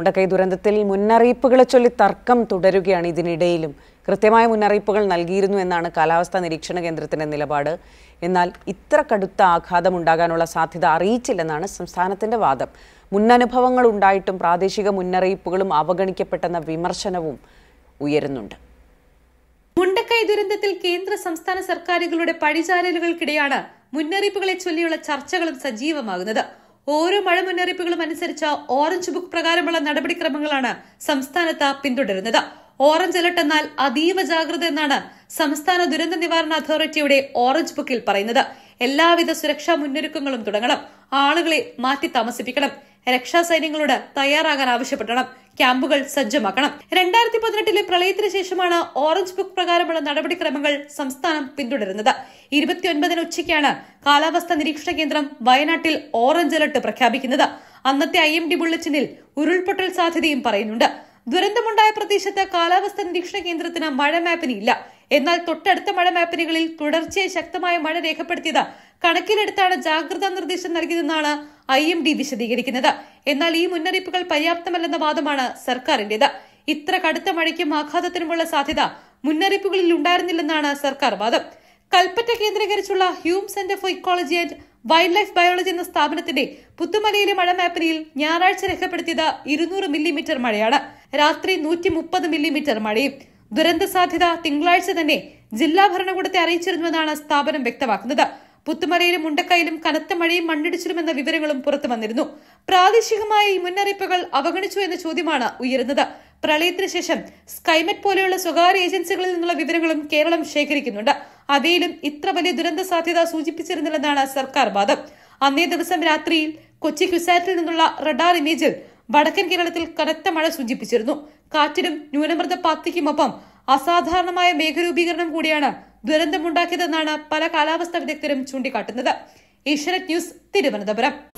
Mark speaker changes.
Speaker 1: മുണ്ടക്കൈ ദുരന്തത്തിൽ മുന്നറിയിപ്പുകളെ ചൊല്ലി തർക്കം തുടരുകയാണ് ഇതിനിടയിലും കൃത്യമായ മുന്നറിയിപ്പുകൾ നൽകിയിരുന്നു എന്നാണ് കാലാവസ്ഥാ നിരീക്ഷണ കേന്ദ്രത്തിന്റെ നിലപാട് എന്നാൽ ഇത്ര കടുത്ത ആഘാതം ഉണ്ടാകാനുള്ള സാധ്യത അറിയിച്ചില്ലെന്നാണ് സംസ്ഥാനത്തിന്റെ വാദം മുന്നനുഭവങ്ങൾ ഉണ്ടായിട്ടും പ്രാദേശിക മുന്നറിയിപ്പുകളും അവഗണിക്കപ്പെട്ടെന്ന വിമർശനവും ഉയരുന്നുണ്ട്
Speaker 2: മുണ്ടക്കൈ ദുരന്തത്തിൽ കേന്ദ്ര സംസ്ഥാന സർക്കാരുകളുടെ പഴിചാരലുകൾക്കിടെയാണ് മുന്നറിയിപ്പുകളെ ചൊല്ലിയുള്ള ചർച്ചകളും സജീവമാകുന്നത് ഓരോ മഴ മുന്നറിയിപ്പുകളും അനുസരിച്ച ഓറഞ്ച് ബുക്ക് പ്രകാരമുള്ള നടപടിക്രമങ്ങളാണ് സംസ്ഥാനത്ത് പിന്തുടരുന്നത് ഓറഞ്ച് അലർട്ട് എന്നാൽ അതീവ ജാഗ്രത എന്നാണ് സംസ്ഥാന ദുരന്ത നിവാരണ അതോറിറ്റിയുടെ ഓറഞ്ച് ബുക്കിൽ പറയുന്നത് എല്ലാവിധ സുരക്ഷാ മുന്നൊരുക്കങ്ങളും തുടങ്ങണം ആളുകളെ മാറ്റി താമസിപ്പിക്കണം രക്ഷാസൈന്യങ്ങളോട് തയ്യാറാകാൻ ആവശ്യപ്പെടണം ക്യാമ്പുകൾ സജ്ജമാക്കണം രണ്ടായിരത്തി പതിനെട്ടിലെ പ്രളയത്തിന് ശേഷമാണ് ഓറഞ്ച് ബുക്ക് പ്രകാരമുള്ള നടപടിക്രമങ്ങൾ സംസ്ഥാനം പിന്തുടരുന്നത് ഇരുപത്തിയൊൻപതിന് ഉച്ചയ്ക്കാണ് കാലാവസ്ഥാ നിരീക്ഷണ കേന്ദ്രം വയനാട്ടിൽ ഓറഞ്ച് അലർട്ട് പ്രഖ്യാപിക്കുന്നത് അന്നത്തെ ഐ എം ഡി ബുള്ളറ്റിനിൽ ഉരുൾപൊട്ടൽ സാധ്യതയും പറയുന്നുണ്ട് ദുരന്തമുണ്ടായ പ്രദേശത്ത് കാലാവസ്ഥാ നിരീക്ഷണ കേന്ദ്രത്തിന് മഴ മാപ്പിനി ഇല്ല എന്നാൽ തൊട്ടടുത്ത മഴ മാപ്പിനുകളിൽ തുടർച്ചയായി ശക്തമായ മഴ രേഖപ്പെടുത്തിയത് കണക്കിലെടുത്താണ് ജാഗ്രതാ നിർദ്ദേശം നൽകിയതെന്നാണ് ഐ എം ഡി വിശദീകരിക്കുന്നത് എന്നാൽ ഈ മുന്നറിയിപ്പുകൾ പര്യാപ്തമല്ലെന്ന വാദമാണ് സർക്കാരിന്റേത് ഇത്ര കടുത്ത മഴയ്ക്കും ആഘാതത്തിനുമുള്ള സാധ്യത മുന്നറിയിപ്പുകളിൽ ഉണ്ടായിരുന്നില്ലെന്നാണ് സർക്കാർ വാദം കൽപ്പറ്റ കേന്ദ്രീകരിച്ചുള്ള Hume Centre for Ecology and wildlife Biology എന്ന സ്ഥാപനത്തിന്റെ പുത്തുമലയിലെ മഴ മാപ്പിനിയിൽ ഞായറാഴ്ച രേഖപ്പെടുത്തിയത് ഇരുന്നൂറ് മില്ലിമീറ്റർ മഴയാണ് രാത്രി നൂറ്റി മുപ്പത് മില്ലിമീറ്റർ മഴയും ദുരന്ത സാധ്യത തിങ്കളാഴ്ച തന്നെ ജില്ലാ ഭരണകൂടത്തെ അറിയിച്ചിരുന്നുവെന്നാണ് സ്ഥാപനം വ്യക്തമാക്കുന്നത് പുത്തുമലയിലും മുണ്ടക്കയിലും കനത്ത മഴയും മണ്ണിടിച്ചിലുമെന്ന വിവരങ്ങളും പുറത്തു വന്നിരുന്നു പ്രാദേശികമായ ഈ മുന്നറിയിപ്പുകൾ അവഗണിച്ചു എന്ന ചോദ്യമാണ് ഉയരുന്നത് പ്രളയത്തിന് ശേഷം സ്കൈമെറ്റ് പോലെയുള്ള സ്വകാര്യ ഏജൻസികളിൽ നിന്നുള്ള വിവരങ്ങളും കേരളം ശേഖരിക്കുന്നുണ്ട് അതേലും ഇത്ര വലിയ ദുരന്ത സാധ്യത സൂചിപ്പിച്ചിരുന്നില്ലെന്നാണ് സർക്കാർ വാദം അന്നേ ദിവസം രാത്രിയിൽ കൊച്ചി ക്യുസാറ്റിൽ നിന്നുള്ള റഡാർ ഇമേജിൽ വടക്കൻ കേരളത്തിൽ കനത്ത മഴ സൂചിപ്പിച്ചിരുന്നു കാറ്റിനും ന്യൂനമർദ്ദ പാത്തിക്കുമൊപ്പം അസാധാരണമായ മേഘരൂപീകരണം കൂടിയാണ് ദുരന്തമുണ്ടാക്കിയതെന്നാണ് പല കാലാവസ്ഥാ വിദഗ്ധരും ചൂണ്ടിക്കാട്ടുന്നത് ഏഷ്യാനെറ്റ് ന്യൂസ് തിരുവനന്തപുരം